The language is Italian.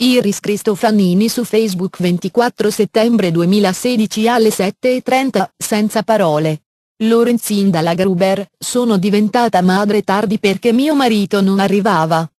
Iris Cristofanini su Facebook 24 settembre 2016 alle 7.30, senza parole. Lorenzin dalla Gruber, sono diventata madre tardi perché mio marito non arrivava.